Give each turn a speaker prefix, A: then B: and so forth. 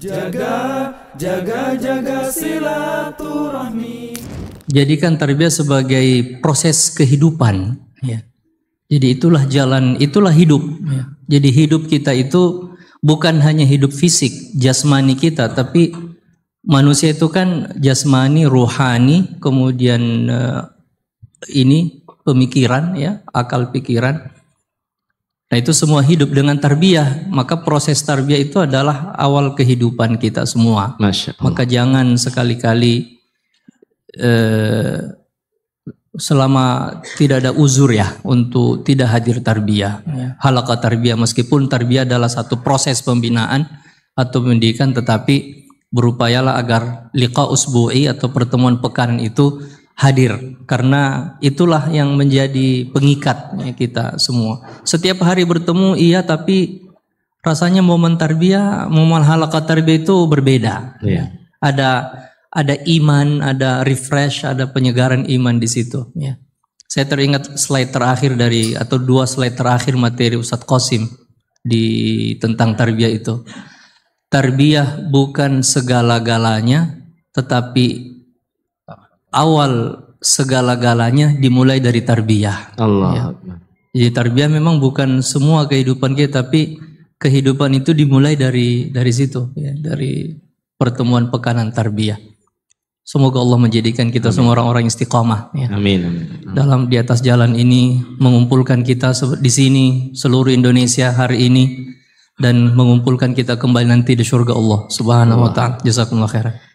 A: Jaga, jaga, jaga silaturahmi. Jadikan tarbiyah sebagai proses kehidupan. Ya. Jadi itulah jalan, itulah hidup. Ya. Jadi hidup kita itu bukan hanya hidup fisik, jasmani kita, tapi manusia itu kan jasmani, rohani, kemudian uh, ini pemikiran, ya, akal pikiran. Nah itu semua hidup dengan tarbiyah, maka proses tarbiyah itu adalah awal kehidupan kita semua. Maka jangan sekali-kali eh, selama tidak ada uzur ya untuk tidak hadir tarbiyah. Ya. Halakah tarbiyah meskipun tarbiyah adalah satu proses pembinaan atau pendidikan tetapi berupayalah agar liqa usbu'i atau pertemuan pekan itu hadir karena itulah yang menjadi pengikat ya, kita semua. Setiap hari bertemu iya tapi rasanya momen tarbiyah, momen halakat tarbiyah itu berbeda. Iya. Ada ada iman, ada refresh, ada penyegaran iman di situ ya. Saya teringat slide terakhir dari atau dua slide terakhir materi Ustadz Qasim di tentang tarbiyah itu. Tarbiyah bukan segala-galanya tetapi awal segala-galanya dimulai dari tarbiyah. Allah. Ya. Jadi tarbiyah memang bukan semua kehidupan kita, tapi kehidupan itu dimulai dari dari situ, ya, dari pertemuan pekanan tarbiyah. Semoga Allah menjadikan kita amin. semua orang-orang istiqomah. Ya. Amin, amin, amin. Dalam di atas jalan ini mengumpulkan kita di sini seluruh Indonesia hari ini dan mengumpulkan kita kembali nanti di surga Allah Subhanahu wa taala. Jazakumullah khairan.